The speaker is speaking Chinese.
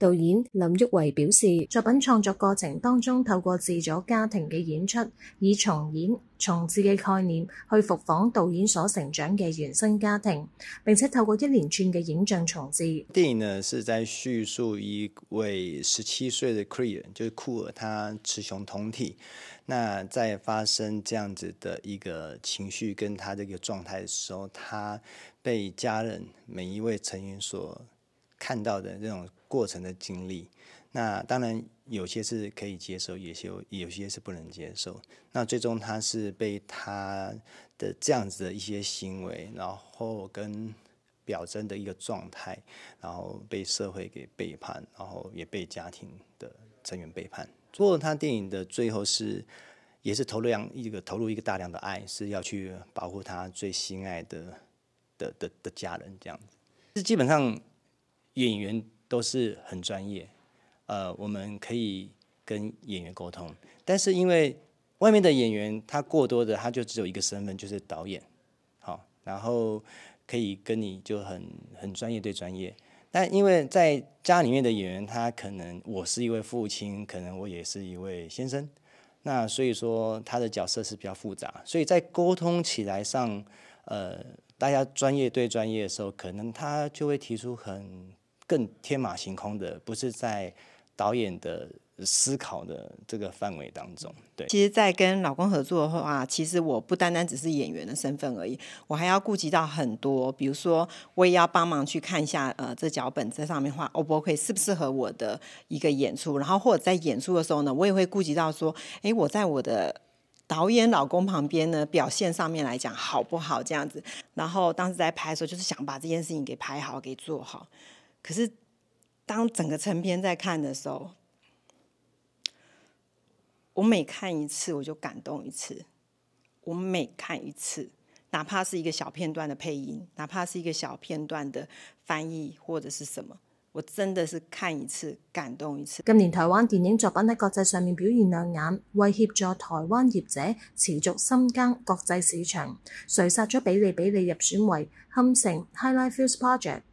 导演林旭维表示，作品创作过程当中，透过自咗家庭嘅演出，以重演、重置嘅概念去复访导演所成长嘅原生家庭，并且透过一连串嘅影像重置。电影呢，是在叙述一位十七岁的 c o r e a 就是酷儿，他雌雄同体。那在发生这样子的一个情绪，跟他这个状态嘅时候，他被家人每一位成员所看到嘅这种。过程的经历，那当然有些是可以接受，有些有些是不能接受。那最终他是被他的这样子的一些行为，然后跟表征的一个状态，然后被社会给背叛，然后也被家庭的成员背叛。不过他电影的最后是也是投了量一个投入一个大量的爱，是要去保护他最心爱的的的的家人这样子。基本上演员。都是很专业，呃，我们可以跟演员沟通，但是因为外面的演员他过多的，他就只有一个身份就是导演，好，然后可以跟你就很很专业对专业。但因为在家里面的演员，他可能我是一位父亲，可能我也是一位先生，那所以说他的角色是比较复杂，所以在沟通起来上，呃，大家专业对专业的时候，可能他就会提出很。更天马行空的，不是在导演的思考的这个范围当中。对，其实，在跟老公合作的话，其实我不单单只是演员的身份而已，我还要顾及到很多，比如说，我也要帮忙去看一下，呃，这脚本在上面画，O 不 OK，适不适合我的一个演出，然后或者在演出的时候呢，我也会顾及到说，哎，我在我的导演老公旁边呢，表现上面来讲好不好这样子。然后当时在拍的时候，就是想把这件事情给拍好，给做好。可是，当整个成片在看的时候，我每看一次我就感动一次。我每看一次，哪怕是一个小片段的配音，哪怕是一个小片段的翻译或者是什么，我真的是看一次感动一次。今年台湾电影作品在国际上面表现亮眼，为协助台湾业者持续深耕国际市场，谁杀咗比利比利入选为堪城 High Life Films Project。